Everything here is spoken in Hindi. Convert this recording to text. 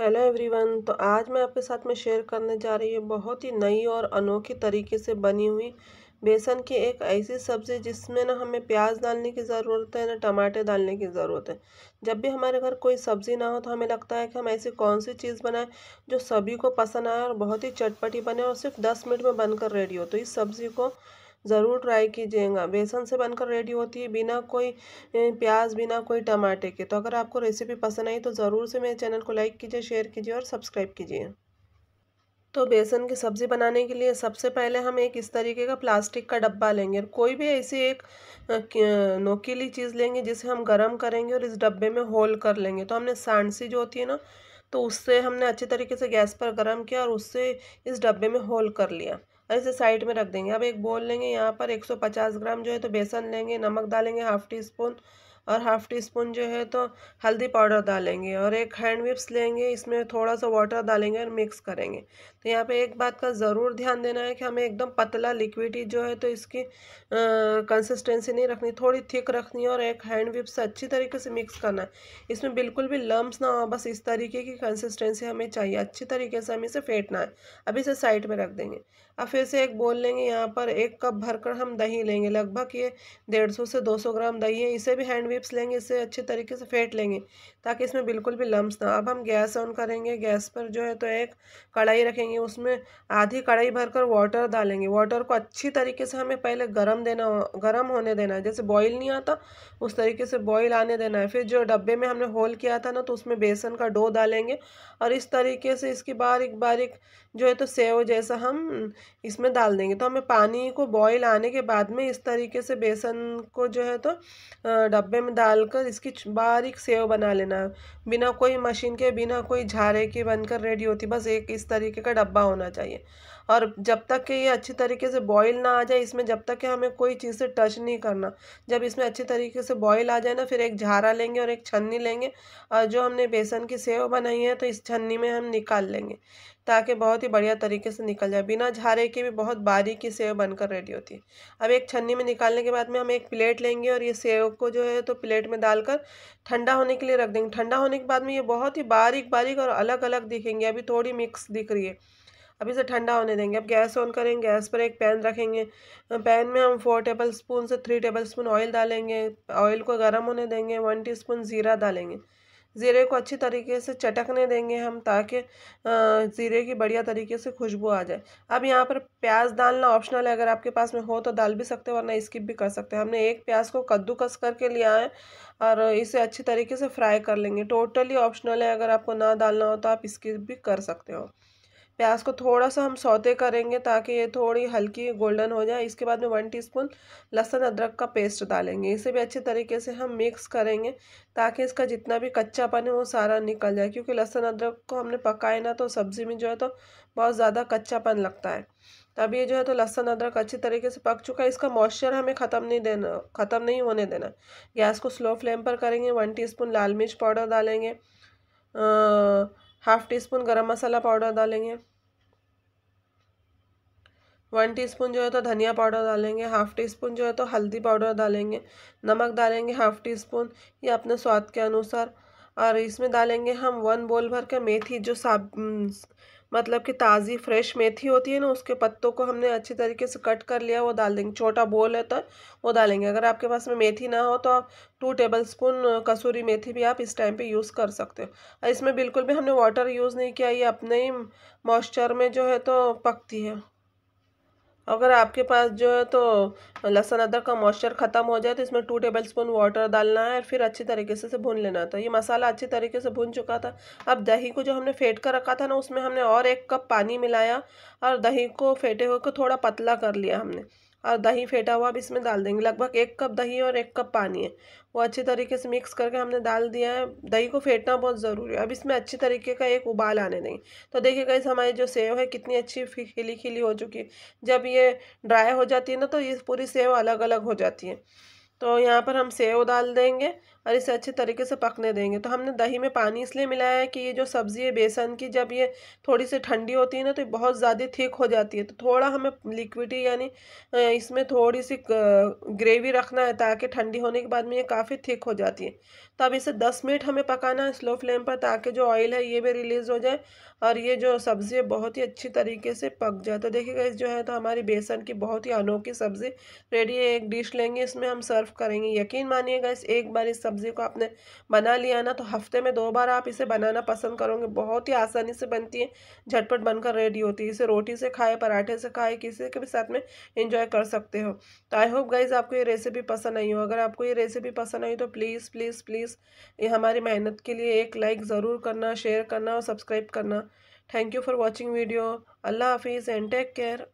हेलो एवरीवन तो आज मैं आपके साथ में शेयर करने जा रही हूँ बहुत ही नई और अनोखी तरीके से बनी हुई बेसन की एक ऐसी सब्ज़ी जिसमें ना हमें प्याज डालने की ज़रूरत है ना टमाटर डालने की ज़रूरत है जब भी हमारे घर कोई सब्ज़ी ना हो तो हमें लगता है कि हम ऐसी कौन सी चीज़ बनाएं जो सभी को पसंद आए और बहुत ही चटपटी बने और सिर्फ दस मिनट में बनकर रेडी हो तो इस सब्ज़ी को ज़रूर ट्राई कीजिएगा बेसन से बनकर रेडी होती है बिना कोई प्याज बिना कोई टमाटे के तो अगर आपको रेसिपी पसंद आई तो ज़रूर से मेरे चैनल को लाइक कीजिए शेयर कीजिए और सब्सक्राइब कीजिए तो बेसन की सब्ज़ी बनाने के लिए सबसे पहले हम एक इस तरीके का प्लास्टिक का डब्बा लेंगे और कोई भी ऐसी एक नोकीली चीज़ लेंगे जिसे हम गर्म करेंगे और इस डब्बे में होल कर लेंगे तो हमने सांडसी जो होती है ना तो उससे हमने अच्छे तरीके से गैस पर गर्म किया और उससे इस डब्बे में होल कर लिया और इसे साइड में रख देंगे अब एक बोल लेंगे यहाँ पर 150 ग्राम जो है तो बेसन लेंगे नमक डालेंगे हाफ टी स्पून और हाफ़ टी स्पून जो है तो हल्दी पाउडर डालेंगे और एक हैंड विप्स लेंगे इसमें थोड़ा सा वाटर डालेंगे और मिक्स करेंगे तो यहाँ पे एक बात का ज़रूर ध्यान देना है कि हमें एकदम पतला लिक्विड जो है तो इसकी कंसिस्टेंसी नहीं रखनी थोड़ी थिक रखनी है और एक हैंड विप्स से अच्छी तरीके से मिक्स करना है इसमें बिल्कुल भी लम्ब ना हो बस इस तरीके की कंसिस्टेंसी हमें चाहिए अच्छी तरीके से हमें इसे फेंटना है अब इसे साइड में रख देंगे अब फिर से एक बोल लेंगे यहाँ पर एक कप भरकर हम दही लेंगे लगभग ये डेढ़ सौ से दो सौ ग्राम दही है इसे भी हैंड क्रिप्स लेंगे इसे अच्छे तरीके से फेंट लेंगे ताकि इसमें बिल्कुल भी लम्स ना अब हम गैस ऑन करेंगे गैस पर जो है तो एक कढ़ाई रखेंगे उसमें आधी कढ़ाई भरकर वाटर डालेंगे वाटर को अच्छी तरीके से हमें पहले गर्म देना गर्म होने देना है जैसे बॉयल नहीं आता उस तरीके से बॉयल आने देना है फिर जो डब्बे में हमने होल किया था ना तो उसमें बेसन का डो डालेंगे और इस तरीके से इसकी बारीक बारीक जो है तो सेव जैसा हम इसमें डाल देंगे तो हमें पानी को बॉयल आने के बाद में इस तरीके से बेसन को जो है तो डब्बे में डालकर इसकी बारीक सेव बना लेना बिना कोई मशीन के बिना कोई झारे के बनकर रेडी होती बस एक इस तरीके का डब्बा होना चाहिए और जब तक कि ये अच्छी तरीके से बॉईल ना आ जाए इसमें जब तक कि हमें कोई चीज़ से टच नहीं करना जब इसमें अच्छी तरीके से बॉईल आ जाए ना फिर एक झारा लेंगे और एक छन्नी लेंगे और जो हमने बेसन की सेव बनाई है तो इस छन्नी में हम निकाल लेंगे ताकि बहुत ही बढ़िया तरीके से निकल जाए बिना झारे के भी बहुत बारीक सेव बनकर रेडी होती है अब एक छन्नी में निकालने के बाद में हम एक प्लेट लेंगे और ये सेव को जो है तो प्लेट में डालकर ठंडा होने के लिए रख देंगे ठंडा होने के बाद में ये बहुत ही बारीक बारीक और अलग अलग दिखेंगे अभी थोड़ी मिक्स दिख रही है अब इसे ठंडा होने देंगे अब गैस ऑन करेंगे गैस पर एक पैन रखेंगे पैन में हम फोर टेबल स्पून से थ्री टेबल स्पून ऑयल डालेंगे ऑयल को गर्म होने देंगे वन स्पून ज़ीरा डालेंगे ज़ीरे को अच्छी तरीके से चटकने देंगे हम ताकि ज़ीरे की बढ़िया तरीके से खुशबू आ जाए अब यहाँ पर प्याज डालना ऑप्शनल है अगर आपके पास में हो तो डाल भी सकते हैं वरना स्किप भी कर सकते हैं हमने एक प्याज को कद्दूकस करके लिया है और इसे अच्छी तरीके से फ्राई कर लेंगे टोटली ऑप्शनल है अगर आपको ना डालना हो तो आप स्किप भी कर सकते हो प्याज को थोड़ा सा हम सौते करेंगे ताकि ये थोड़ी हल्की गोल्डन हो जाए इसके बाद में वन टीस्पून लहसुन अदरक का पेस्ट डालेंगे इसे भी अच्छे तरीके से हम मिक्स करेंगे ताकि इसका जितना भी कच्चापन है वो सारा निकल जाए क्योंकि लहसुन अदरक को हमने पकाए ना तो सब्ज़ी में जो है तो बहुत ज़्यादा कच्चापन लगता है तब ये जो है तो लहसुन अदरक अच्छे तरीके से पक चुका है इसका मॉइस्चर हमें ख़त्म नहीं देना ख़त्म नहीं होने देना गैस को स्लो फ्लेम पर करेंगे वन टी लाल मिर्च पाउडर डालेंगे आ, हाफ टी स्पून गर्म मसाला पाउडर डालेंगे वन टीस्पून जो है तो धनिया पाउडर डालेंगे हाफ टी स्पून जो है तो हल्दी पाउडर डालेंगे नमक डालेंगे हाफ टी स्पून ये अपने स्वाद के अनुसार और इसमें डालेंगे हम वन बोल भर के मेथी जो साब मतलब कि ताज़ी फ्रेश मेथी होती है ना उसके पत्तों को हमने अच्छे तरीके से कट कर लिया वो डाल देंगे छोटा बोल है तो वो डालेंगे अगर आपके पास में मेथी ना हो तो आप टू टेबल स्पून कसूरी मेथी भी आप इस टाइम पे यूज़ कर सकते हो और इसमें बिल्कुल भी हमने वाटर यूज़ नहीं किया ये अपने ही मॉइस्चर में जो है तो पकती है अगर आपके पास जो है तो लहसुन अदरक का मॉइस्चर ख़त्म हो जाए तो इसमें टू टेबल स्पून वाटर डालना है और फिर अच्छी तरीके से से भून लेना था तो ये मसाला अच्छी तरीके से भून चुका था अब दही को जो हमने फेंट कर रखा था ना उसमें हमने और एक कप पानी मिलाया और दही को फेंटे हुए को थोड़ा पतला कर लिया हमने और दही फेंटा हुआ अब इसमें डाल देंगे लगभग एक कप दही और एक कप पानी है वो अच्छे तरीके से मिक्स करके हमने डाल दिया है दही को फेंटना बहुत ज़रूरी है अब इसमें अच्छे तरीके का एक उबाल आने देंगे तो देखिए गई हमारी जो सेव है कितनी अच्छी खिली खिली हो चुकी है जब ये ड्राई हो जाती है ना तो ये पूरी सेव अलग अलग हो जाती है तो यहाँ पर हम सेव डाल देंगे और इसे अच्छे तरीके से पकने देंगे तो हमने दही में पानी इसलिए मिलाया है कि ये जो सब्ज़ी है बेसन की जब ये थोड़ी सी ठंडी होती है ना तो बहुत ज़्यादा थिक हो जाती है तो थोड़ा हमें लिक्विडी यानी इसमें थोड़ी सी ग्रेवी रखना है ताकि ठंडी होने के बाद में ये काफ़ी थिक हो जाती है तो अब इसे दस मिनट हमें पकाना है स्लो फ्लेम पर ताकि जो ऑयल है ये भी रिलीज़ हो जाए और ये जो सब्ज़ी है बहुत ही अच्छी तरीके से पक जाए तो देखिएगा इस जो है तो हमारी बेसन की बहुत ही अनोखी सब्ज़ी रेडी है एक डिश लेंगे इसमें हम सर्व करेंगे यकीन मानिएगा इस एक बार इस सब्ज़ी को आपने बना लिया ना तो हफ्ते में दो बार आप इसे बनाना पसंद करोगे बहुत ही आसानी से बनती है झटपट बनकर रेडी होती है इसे रोटी से खाए पराठे से खाए किसी के भी साथ में इंजॉय कर सकते हो तो आई होप गाइज आपको ये रेसिपी पसंद आई हो अगर आपको ये रेसिपी पसंद आई तो प्लीज़ प्लीज़ प्लीज़ ये हमारी मेहनत के लिए एक लाइक ज़रूर करना शेयर करना और सब्सक्राइब करना thank you for watching video अल्लाह हाफिज़ एंड टेक केयर